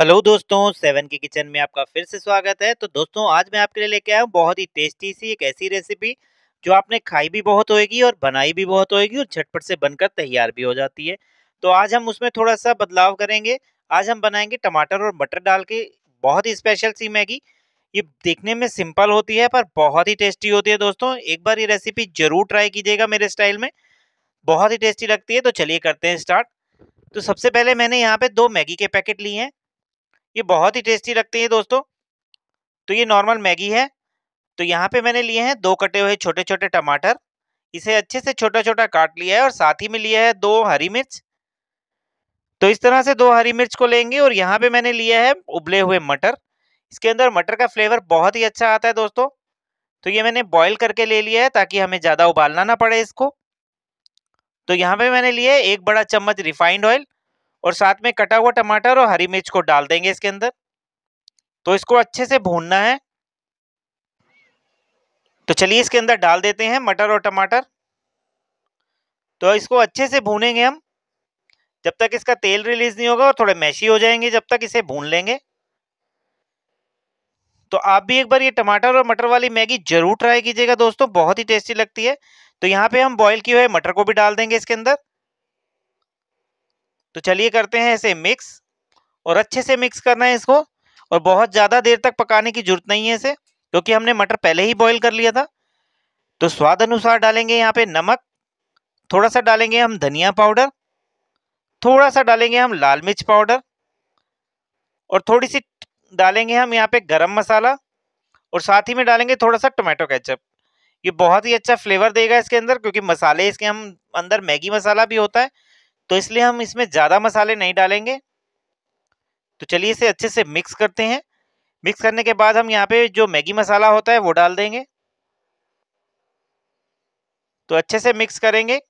hello दोस्तों seven के kitchen में आपका फिर से स्वागत है तो दोस्तों आज मैं आपके लिए लेके आया हूँ बहुत ही टेस्टी सी एक ऐसी रेसिपी जो आपने खाई भी बहुत होएगी और बनाई भी बहुत होएगी और झटपट से बनकर तैयार भी हो जाती है तो आज हम उसमें थोड़ा सा बदलाव करेंगे आज हम बनाएंगे टमाटर और मटर डाल के बहुत ही स्पेशल सी मैगी ये देखने में सिंपल होती है पर बहुत ही टेस्टी होती है दोस्तों एक बार ये रेसिपी ज़रूर ट्राई कीजिएगा मेरे स्टाइल में बहुत ही टेस्टी लगती है तो चलिए करते हैं स्टार्ट तो सबसे पहले मैंने यहाँ पे दो मैगी के पैकेट लिए हैं ये बहुत ही टेस्टी लगते हैं दोस्तों तो ये नॉर्मल मैगी है तो यहाँ पे मैंने लिए हैं दो कटे हुए छोटे छोटे टमाटर इसे अच्छे से छोटा छोटा काट लिया है और साथ ही में लिया है दो हरी मिर्च तो इस तरह से दो हरी मिर्च को लेंगे और यहाँ पे मैंने लिया है उबले हुए मटर इसके अंदर मटर का फ्लेवर बहुत ही अच्छा आता है दोस्तों तो ये मैंने बॉईल करके ले लिया है ताकि हमें ज़्यादा उबालना ना पड़े इसको तो यहाँ पे मैंने लिया है एक बड़ा चम्मच रिफाइंड ऑयल और साथ में कटा हुआ टमाटर और हरी मिर्च को डाल देंगे इसके अंदर तो इसको अच्छे से भूनना है तो चलिए इसके अंदर डाल देते हैं मटर और टमाटर तो इसको अच्छे से भूनेंगे हम जब तक इसका तेल रिलीज नहीं होगा और थोड़े मैशी हो जाएंगे जब तक इसे भून लेंगे तो आप भी एक बार ये टमाटर और मटर वाली मैगी जरूर ट्राई कीजिएगा दोस्तों बहुत ही टेस्टी लगती है तो यहाँ पे हम बॉईल किए हुए मटर को भी डाल देंगे इसके अंदर तो चलिए करते हैं इसे मिक्स और अच्छे से मिक्स करना है इसको और बहुत ज़्यादा देर तक पकाने की जरूरत नहीं है इसे क्योंकि हमने मटर पहले ही बॉईल कर लिया था तो स्वाद अनुसार डालेंगे यहाँ पे नमक थोड़ा सा डालेंगे हम धनिया पाउडर थोड़ा सा डालेंगे हम लाल मिर्च पाउडर और थोड़ी सी डालेंगे हम यहाँ पे गरम मसाला और साथ ही में डालेंगे थोड़ा सा टोमेटो केचप ये बहुत ही अच्छा फ्लेवर देगा इसके अंदर क्योंकि मसाले इसके हम अंदर मैगी मसाला भी होता है तो इसलिए हम इसमें ज़्यादा मसाले नहीं डालेंगे तो चलिए इसे अच्छे से मिक्स करते हैं मिक्स करने के बाद हम यहाँ पे जो मैगी मसाला होता है वो डाल देंगे तो अच्छे से मिक्स करेंगे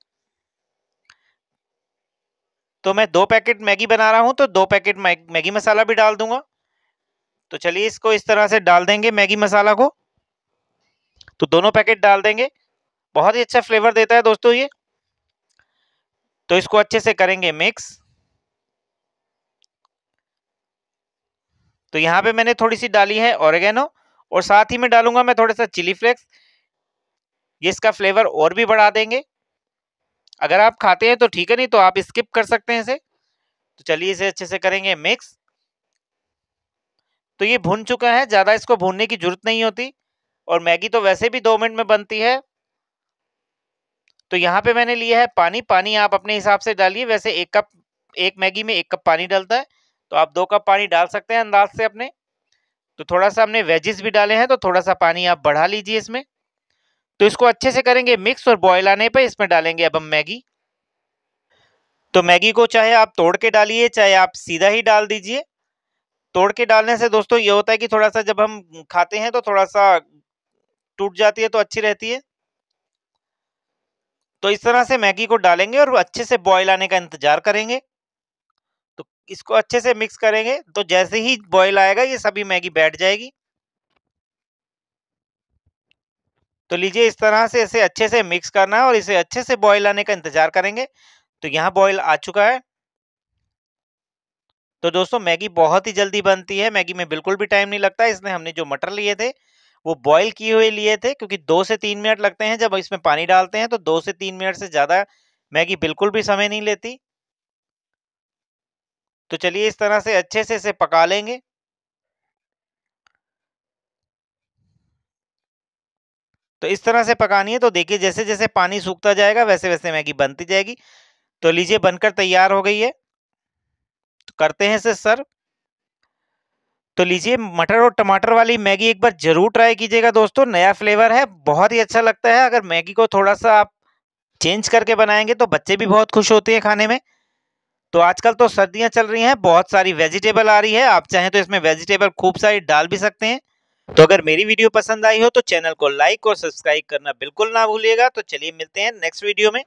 तो मैं दो पैकेट मैगी बना रहा हूँ तो दो पैकेट मैगी मसाला भी डाल दूंगा तो चलिए इसको इस तरह से डाल देंगे मैगी मसाला को तो दोनों पैकेट डाल देंगे बहुत ही अच्छा फ्लेवर देता है दोस्तों ये तो इसको अच्छे से करेंगे मिक्स तो यहाँ पे मैंने थोड़ी सी डाली है ऑरेगेनो और साथ ही में डालूंगा मैं थोड़ा सा चिली फ्लेक्स ये इसका फ्लेवर और भी बढ़ा देंगे अगर आप खाते हैं तो ठीक है नहीं तो आप स्किप कर सकते हैं इसे तो चलिए इसे अच्छे से करेंगे मिक्स तो ये भुन चुका है ज़्यादा इसको भूनने की जरूरत नहीं होती और मैगी तो वैसे भी दो मिनट में बनती है तो यहाँ पे मैंने लिया है पानी पानी आप अपने हिसाब से डालिए वैसे एक कप एक मैगी में एक कप पानी डालता है तो आप दो कप पानी डाल सकते हैं अंदाज से अपने तो थोड़ा सा हमने वेजेस भी डाले हैं तो थोड़ा सा पानी आप बढ़ा लीजिए इसमें तो इसको अच्छे से करेंगे मिक्स और बॉयल आने पर इसमें डालेंगे अब हम मैगी तो मैगी को चाहे आप तोड़ के डालिए चाहे आप सीधा ही डाल दीजिए तोड़ के डालने से दोस्तों ये होता है कि थोड़ा सा जब हम खाते हैं तो थोड़ा सा टूट जाती है तो अच्छी रहती है तो इस तरह से मैगी को डालेंगे और अच्छे से बॉयल आने का इंतजार करेंगे तो इसको अच्छे से मिक्स करेंगे तो जैसे ही बॉयल आएगा ये सभी मैगी बैठ जाएगी तो लीजिए इस तरह से इसे अच्छे से मिक्स करना है और इसे अच्छे से बॉयल आने का इंतजार करेंगे तो यहाँ बॉयल आ चुका है तो दोस्तों मैगी बहुत ही जल्दी बनती है मैगी में बिल्कुल भी टाइम नहीं लगता इसमें हमने जो मटर लिए थे वो बॉईल किए हुए लिए थे क्योंकि दो से तीन मिनट लगते हैं जब इसमें पानी डालते हैं तो दो से तीन मिनट से ज़्यादा मैगी बिल्कुल भी समय नहीं लेती तो चलिए इस तरह से अच्छे से इसे पका लेंगे तो इस तरह से पकानी है तो देखिए जैसे जैसे पानी सूखता जाएगा वैसे वैसे मैगी बनती जाएगी तो लीजिए बनकर तैयार हो गई है तो करते हैं इसे सर्व तो लीजिए मटर और टमाटर वाली मैगी एक बार जरूर ट्राई कीजिएगा दोस्तों नया फ्लेवर है बहुत ही अच्छा लगता है अगर मैगी को थोड़ा सा आप चेंज करके बनाएंगे तो बच्चे भी बहुत खुश होते हैं खाने में तो आजकल तो सर्दियां चल रही हैं बहुत सारी वेजिटेबल आ रही है आप चाहें तो इसमें वेजिटेबल खूब सारी डाल भी सकते हैं तो अगर मेरी वीडियो पसंद आई हो तो चैनल को लाइक और सब्सक्राइब करना बिल्कुल ना भूलिएगा तो चलिए मिलते हैं नेक्स्ट वीडियो में